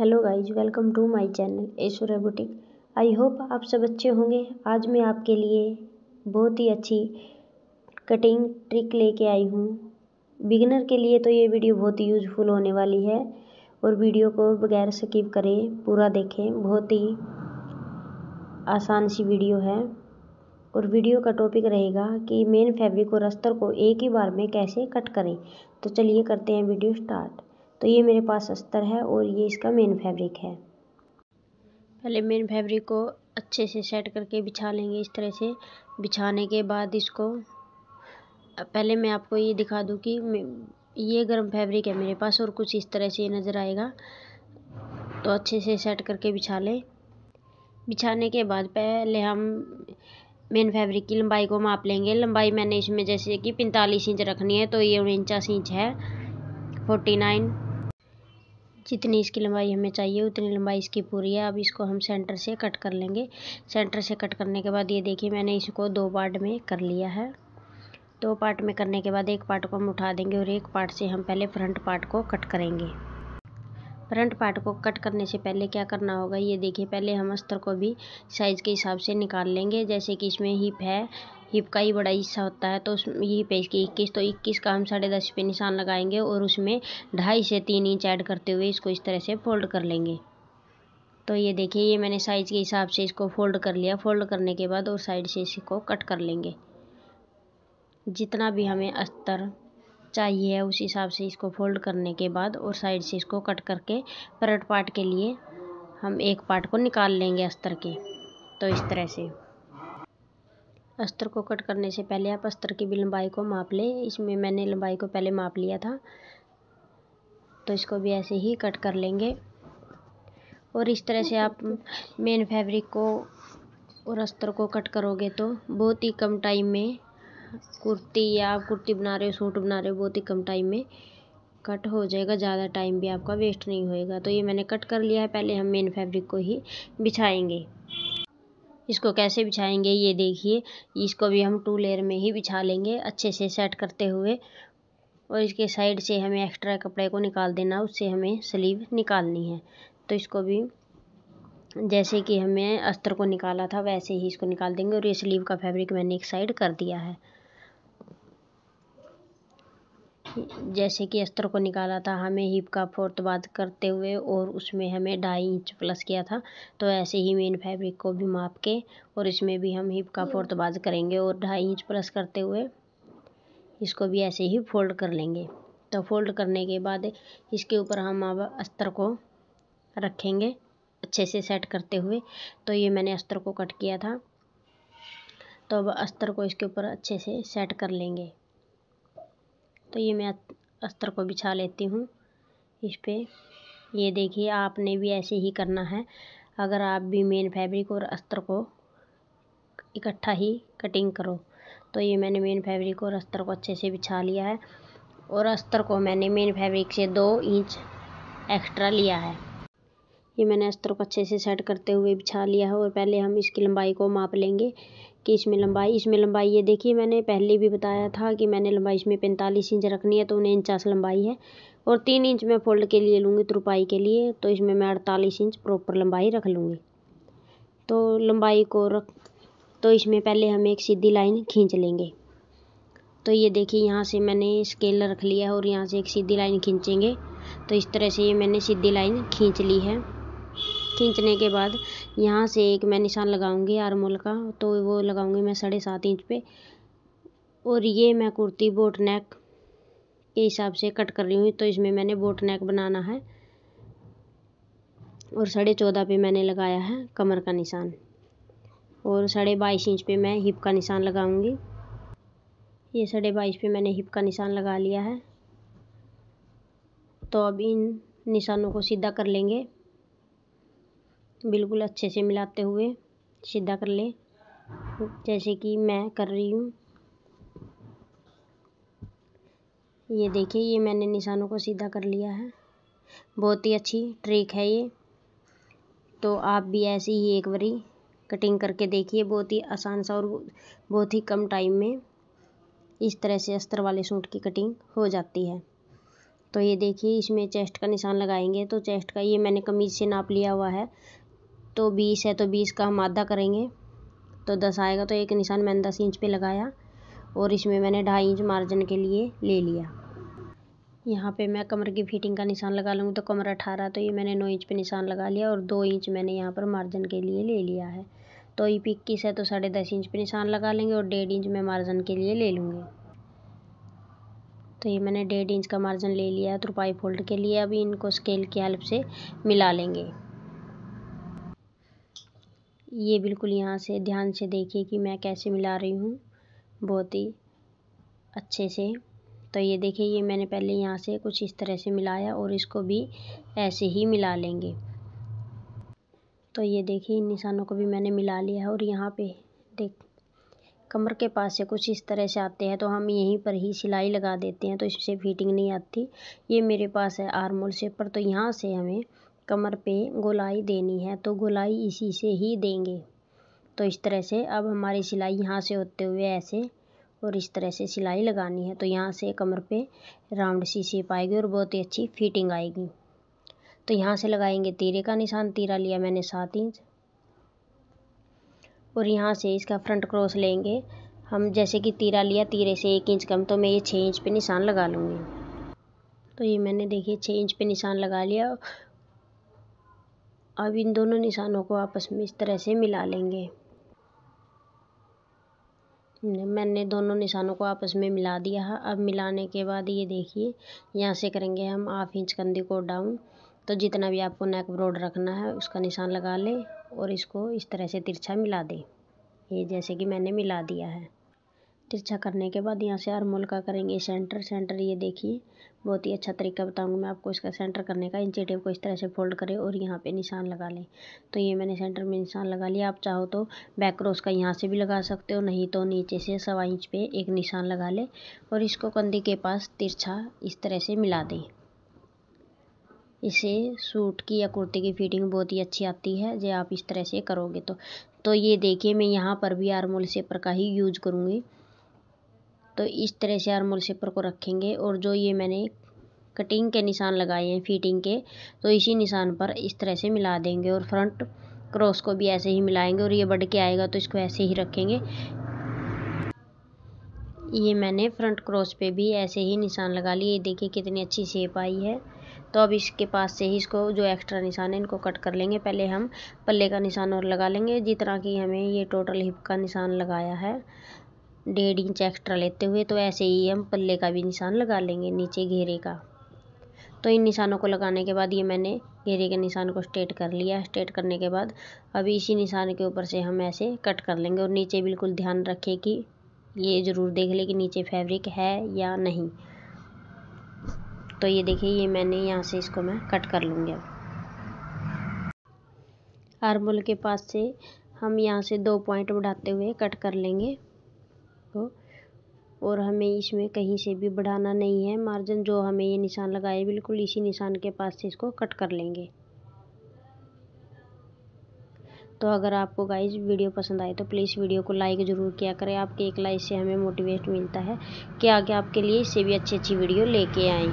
hello guys welcome to my channel Aishwarya boutique I hope आप सब अच्छे होंगे आज मैं आपके लिए बहुत ही अच्छी कटिंग ट्रिक लेके आई हूँ बिगिनर के लिए तो ये वीडियो बहुत ही यूजफुल होने वाली है और वीडियो को बगैर स्किप करें पूरा देखें बहुत ही आसान सी वीडियो है और वीडियो का टॉपिक रहेगा कि मेन फैब्रिक और अस्तर को एक ही बार में कैसे कट करें तो चलिए करते हैं वीडियो स्टार्ट तो ये मेरे पास अस्तर है और ये इसका मेन फैब्रिक है पहले मेन फैब्रिक को अच्छे से सेट करके बिछा लेंगे इस तरह से बिछाने के बाद इसको पहले मैं आपको ये दिखा दूँ कि ये गर्म फैब्रिक है मेरे पास और कुछ इस तरह से नज़र आएगा तो अच्छे से सेट करके बिछा लें बिछाने के बाद पहले हम मेन फैब्रिक की लंबाई को माप लेंगे लंबाई मैंने इसमें जैसे कि पैंतालीस इंच रखनी है तो ये उनचास इंच है फोर्टी नाइन जितनी इसकी लंबाई हमें चाहिए उतनी लंबाई इसकी पूरी है अब इसको हम सेंटर से कट कर लेंगे सेंटर से कट करने के बाद ये देखिए मैंने इसको दो पार्ट में कर लिया है दो पार्ट में करने के बाद एक पार्ट को हम उठा देंगे और एक पार्ट से हम पहले फ्रंट पार्ट को कट करेंगे फ्रंट पार्ट को कट करने से पहले क्या करना होगा ये देखिए पहले हम अस्तर को भी साइज़ के हिसाब से निकाल लेंगे जैसे कि इसमें हिप है हिप का ही बड़ा हिस्सा होता है तो उस ये पेज इसकी इक्कीस तो इक्कीस का हम साढ़े दस पे निशान लगाएंगे और उसमें ढाई से तीन इंच ऐड करते हुए इसको इस तरह से फोल्ड कर लेंगे तो ये देखिए ये मैंने साइज़ के हिसाब से इसको फोल्ड कर लिया फोल्ड करने के बाद और साइड से इसको कट कर लेंगे जितना भी हमें अस्तर चाहिए है उस हिसाब से इसको फोल्ड करने के बाद और साइड से इसको कट करके परट पार्ट के लिए हम एक पार्ट को निकाल लेंगे अस्तर के तो इस तरह से अस्तर को कट करने से पहले आप अस्तर की भी लंबाई को माप लें इसमें मैंने लंबाई को पहले माप लिया था तो इसको भी ऐसे ही कट कर लेंगे और इस तरह से आप मेन फैब्रिक को और अस्तर को कट करोगे तो बहुत ही कम टाइम में कुर्ती या आप कुर्ती बना रहे हो सूट बना रहे हो बहुत ही कम टाइम में कट हो जाएगा ज़्यादा टाइम भी आपका वेस्ट नहीं होएगा तो ये मैंने कट कर लिया है पहले हम मेन फैब्रिक को ही बिछाएंगे इसको कैसे बिछाएंगे ये देखिए इसको भी हम टू लेयर में ही बिछा लेंगे अच्छे से सेट करते हुए और इसके साइड से हमें एक्स्ट्रा कपड़े को निकाल देना उससे हमें स्लीव निकालनी है तो इसको भी जैसे कि हमें अस्तर को निकाला था वैसे ही इसको निकाल देंगे और ये स्लीव का फैब्रिक मैंने एक साइड कर दिया है जैसे कि अस्तर को निकाला था हमें हिप का फोर्थ बात करते हुए और उसमें हमें ढाई इंच प्लस किया था तो ऐसे ही मेन फैब्रिक को भी माप के और इसमें भी हम हिप का फोर्थ बात करेंगे और ढाई इंच प्लस करते हुए इसको भी ऐसे ही फोल्ड कर लेंगे तो फोल्ड करने के बाद इसके ऊपर हम अब अस्तर को रखेंगे अच्छे से सेट करते हुए तो ये मैंने अस्तर को कट किया था तो अब अस्तर को इसके ऊपर अच्छे से सेट कर लेंगे तो ये मैं अस्तर को बिछा लेती हूँ इस पर ये देखिए आपने भी ऐसे ही करना है अगर आप भी मेन फैब्रिक और अस्तर को इकट्ठा ही कटिंग करो तो ये मैंने मेन फैब्रिक और अस्तर को अच्छे से बिछा लिया है और अस्तर को मैंने मेन फैब्रिक से दो इंच एक्स्ट्रा लिया है ये मैंने अस्तरों को अच्छे से सेट करते हुए बिछा लिया है और पहले हम इसकी लंबाई को माप लेंगे कि इसमें लंबाई इसमें लंबाई ये देखिए मैंने पहले भी बताया था कि मैंने लंबाई इसमें पैंतालीस इंच रखनी है तो उन्हें इंचास लंबाई है और तीन इंच मैं फोल्ड के लिए लूँगी तुरपाई के लिए तो इसमें मैं अड़तालीस इंच प्रॉपर लंबाई रख लूँगी तो लंबाई को रख तो इसमें पहले हम एक सीधी लाइन खींच लेंगे तो ये देखिए यहाँ से मैंने स्केल रख लिया है और यहाँ से एक सीधी लाइन खींचेंगे तो इस तरह से ये मैंने सीधी लाइन खींच ली है खींचने के बाद यहाँ से एक मैं निशान लगाऊंगी आरमोल का तो वो लगाऊंगी मैं साढ़े सात इंच पे और ये मैं कुर्ती बोट नेक के हिसाब से कट कर रही हूँ तो इसमें मैंने बोट नेक बनाना है और साढ़े चौदह पे मैंने लगाया है कमर का निशान और साढ़े बाईस इंच पे मैं हिप का निशान लगाऊंगी ये साढ़े बाईस पे मैंने हिप का निशान लगा लिया है तो अब इन निशानों को सीधा कर लेंगे बिल्कुल अच्छे से मिलाते हुए सीधा कर ले जैसे कि मैं कर रही हूँ ये देखिए ये मैंने निशानों को सीधा कर लिया है बहुत ही अच्छी ट्रिक है ये तो आप भी ऐसी ही एक बारी कटिंग करके देखिए बहुत ही आसान सा और बहुत ही कम टाइम में इस तरह से अस्तर वाले सूट की कटिंग हो जाती है तो ये देखिए इसमें चेस्ट का निशान लगाएंगे तो चेस्ट का ये मैंने कमीज से नाप लिया हुआ है तो बीस है तो बीस का हम आधा करेंगे तो दस आएगा तो एक निशान मैंने दस इंच पे लगाया और इसमें मैंने ढाई इंच मार्जिन के लिए ले लिया यहाँ पे मैं कमर की फिटिंग का निशान लगा लूँगी तो कमर अठारह तो ये मैंने नौ इंच पे निशान लगा लिया और दो इंच मैंने यहाँ पर मार्जिन के लिए ले लिया है तो ये इक्कीस है तो साढ़े दस इंच पे निशान लगा लेंगे और डेढ़ इंच मैं मार्जिन के लिए ले लूँगी तो ये मैंने डेढ़ इंच का मार्जिन ले लिया है तो रुपाई फोल्ड के लिए अभी इनको स्केल की हेल्प से मिला लेंगे ये बिल्कुल यहाँ से ध्यान से देखिए कि मैं कैसे मिला रही हूँ बहुत ही अच्छे से तो ये देखिए ये मैंने पहले यहाँ से कुछ इस तरह से मिलाया और इसको भी ऐसे ही मिला लेंगे तो ये देखिए इन निशानों को भी मैंने मिला लिया है और यहाँ पे देख कमर के पास से कुछ इस तरह से आते हैं तो हम यहीं पर ही सिलाई लगा देते हैं तो इससे फिटिंग नहीं आती ये मेरे पास है आरमोल से पर तो यहाँ से हमें कमर पे गोलाई देनी है तो गोलाई इसी से ही देंगे तो इस तरह से अब हमारी सिलाई यहाँ से होते हुए ऐसे और इस तरह से सिलाई लगानी है तो यहाँ से कमर पे राउंड सी शेप आएगी और बहुत ही अच्छी फिटिंग आएगी तो यहाँ से लगाएंगे तीरे का निशान तीरा लिया मैंने सात इंच और यहाँ से इसका फ्रंट क्रॉस लेंगे हम जैसे कि तीरा लिया तीरे से एक इंच कम तो मैं ये छः इंच पे निशान लगा लूँगी तो ये मैंने देखिए छः इंच पे निशान लगा लिया अब इन दोनों निशानों को आपस में इस तरह से मिला लेंगे मैंने दोनों निशानों को आपस में मिला दिया है अब मिलाने के बाद ये देखिए यहाँ से करेंगे हम हाफ इंच कंधे को डाउन तो जितना भी आपको नेक ब्रॉड रखना है उसका निशान लगा लें और इसको इस तरह से तिरछा मिला दें ये जैसे कि मैंने मिला दिया है तिरछा करने के बाद यहाँ से आरमोल का करेंगे सेंटर सेंटर ये देखिए बहुत ही अच्छा तरीका बताऊंगा मैं आपको इसका सेंटर करने का इंची टेप को इस तरह से फोल्ड करें और यहाँ पे निशान लगा लें तो ये मैंने सेंटर में निशान लगा लिया आप चाहो तो बैक क्रॉस का यहाँ से भी लगा सकते हो नहीं तो नीचे से सवा इंच पे एक निशान लगा लें और इसको कंधे के पास तिरछा इस तरह से मिला दें इसे सूट की या कुर्ती की फिटिंग बहुत ही अच्छी आती है जो आप इस तरह से करोगे तो तो ये देखिए मैं यहाँ पर भी आरमोल सेपर का ही यूज करूँगी तो इस तरह से आर्मोल शेपर को रखेंगे और जो ये मैंने कटिंग के निशान लगाए हैं फिटिंग के तो इसी निशान पर इस तरह से मिला देंगे और फ्रंट क्रॉस को भी ऐसे ही मिलाएंगे और ये बढ़ के आएगा तो इसको ऐसे ही रखेंगे ये मैंने फ्रंट क्रॉस पे भी ऐसे ही निशान लगा लिए देखिए कितनी अच्छी शेप आई है तो अब इसके पास से ही इसको जो एक्स्ट्रा निशान है इनको कट कर लेंगे पहले हम पल्ले का निशान और लगा लेंगे जितना कि हमें ये टोटल हिप का निशान लगाया है डेढ़ इंच एक्स्ट्रा लेते हुए तो ऐसे ही हम पल्ले का भी निशान लगा लेंगे नीचे घेरे का तो इन निशानों को लगाने के बाद ये मैंने घेरे के निशान को स्ट्रेट कर लिया स्ट्रेट करने के बाद अभी इसी निशान के ऊपर से हम ऐसे कट कर लेंगे और नीचे बिल्कुल ध्यान रखें कि ये ज़रूर देख लें कि नीचे फैब्रिक है या नहीं तो ये देखिए ये मैंने यहाँ से इसको मैं कट कर लूँगी अब आर्मोल के पास से हम यहाँ से दो पॉइंट बढ़ाते हुए कट कर लेंगे को और हमें इसमें कहीं से भी बढ़ाना नहीं है मार्जिन जो हमें ये निशान लगाए बिल्कुल इसी निशान के पास से इसको कट कर लेंगे तो अगर आपको गाइज वीडियो पसंद आए तो प्लीज़ वीडियो को लाइक ज़रूर किया करें आपके एक लाइक से हमें मोटिवेट मिलता है कि आगे आपके लिए इससे भी अच्छी अच्छी वीडियो लेके आएँ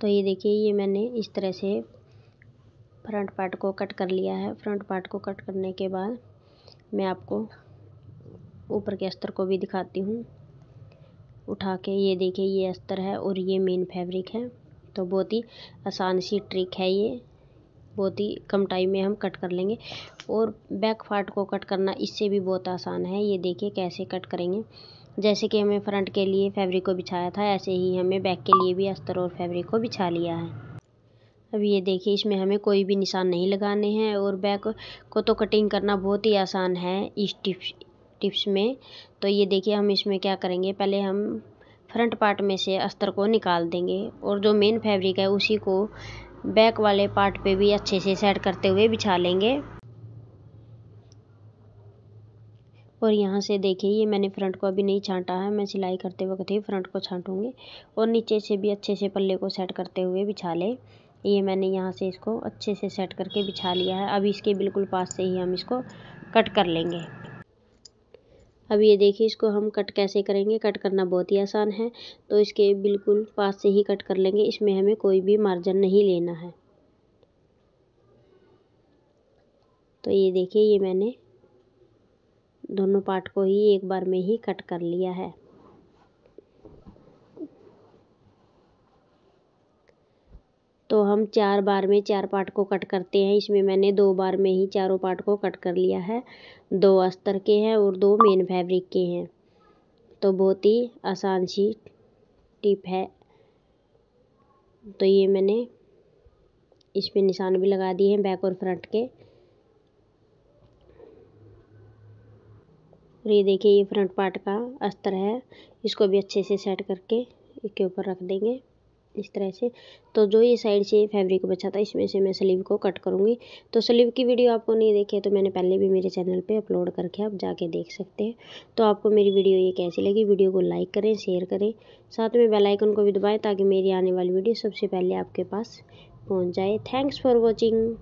तो ये देखिए ये मैंने इस तरह से फ्रंट पार्ट को कट कर लिया है फ्रंट पार्ट को कट करने के बाद मैं आपको ऊपर के अस्तर को भी दिखाती हूँ उठा के ये देखिए ये अस्तर है और ये मेन फैब्रिक है तो बहुत ही आसान सी ट्रिक है ये बहुत ही कम टाइम में हम कट कर लेंगे और बैक पार्ट को कट करना इससे भी बहुत आसान है ये देखिए कैसे कट करेंगे जैसे कि हमें फ्रंट के लिए फैब्रिक को बिछाया था ऐसे ही हमें बैक के लिए भी अस्तर और फैब्रिक को बिछा लिया है अब ये देखिए इसमें हमें कोई भी निशान नहीं लगाने हैं और बैक को तो कटिंग करना बहुत ही आसान है इस टिप टिप्स में तो ये देखिए हम इसमें क्या करेंगे पहले हम फ्रंट पार्ट में से अस्तर को निकाल देंगे और जो मेन फैब्रिक है उसी को बैक वाले पार्ट पे भी अच्छे से सेट करते हुए बिछा लेंगे और यहाँ से देखिए ये मैंने फ्रंट को अभी नहीं छांटा है मैं सिलाई करते वक्त ही फ्रंट को छांटूँगी और नीचे से भी अच्छे से पल्ले को सेट करते हुए बिछा ले ये मैंने यहाँ से इसको अच्छे से सेट करके बिछा लिया है अब इसके बिल्कुल पास से ही हम इसको कट कर लेंगे अब ये देखिए इसको हम कट कैसे करेंगे कट करना बहुत ही आसान है तो इसके बिल्कुल पास से ही कट कर लेंगे इसमें हमें कोई भी मार्जिन नहीं लेना है तो ये देखिए ये मैंने दोनों पार्ट को ही एक बार में ही कट कर लिया है तो हम चार बार में चार पार्ट को कट करते हैं इसमें मैंने दो बार में ही चारों पार्ट को कट कर लिया है दो अस्तर के हैं और दो मेन फैब्रिक के हैं तो बहुत ही आसान सी टिप है तो ये मैंने इस पर निशान भी लगा दिए हैं बैक और फ्रंट के और ये देखिए ये फ्रंट पार्ट का अस्तर है इसको भी अच्छे से सेट करके इसके ऊपर रख देंगे इस तरह से तो जो ये साइड से फैब्रिक बचा था इसमें से मैं स्लीव को कट करूँगी तो स्लीव की वीडियो आपको नहीं देखी है तो मैंने पहले भी मेरे चैनल पे अपलोड करके आप जाके देख सकते हैं तो आपको मेरी वीडियो ये कैसी लगी वीडियो को लाइक करें शेयर करें साथ में बेल आइकन को भी दबाएँ ताकि मेरी आने वाली वीडियो सबसे पहले आपके पास पहुँच जाए थैंक्स फॉर वॉचिंग